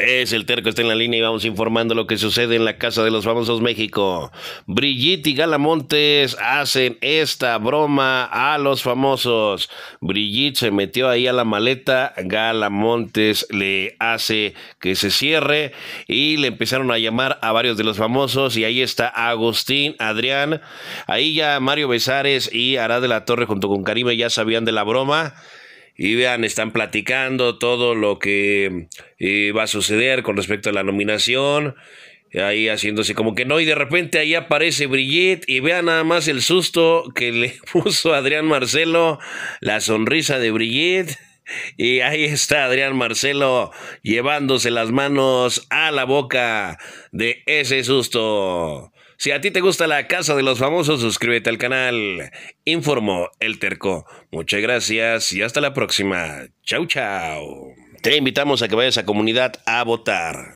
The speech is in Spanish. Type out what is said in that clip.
Es el terco, está en la línea y vamos informando lo que sucede en la Casa de los Famosos México. Brigitte y Galamontes hacen esta broma a los famosos. Brigitte se metió ahí a la maleta, Galamontes le hace que se cierre y le empezaron a llamar a varios de los famosos y ahí está Agustín, Adrián, ahí ya Mario Besares y Ara de la Torre junto con Karime ya sabían de la broma y vean, están platicando todo lo que eh, va a suceder con respecto a la nominación. Ahí haciéndose como que no, y de repente ahí aparece Brigitte y vean nada más el susto que le puso Adrián Marcelo, la sonrisa de Brigitte. Y ahí está Adrián Marcelo llevándose las manos a la boca de ese susto. Si a ti te gusta la Casa de los Famosos, suscríbete al canal. Informó El Terco. Muchas gracias y hasta la próxima. Chau, chau. Te invitamos a que vayas a comunidad a votar.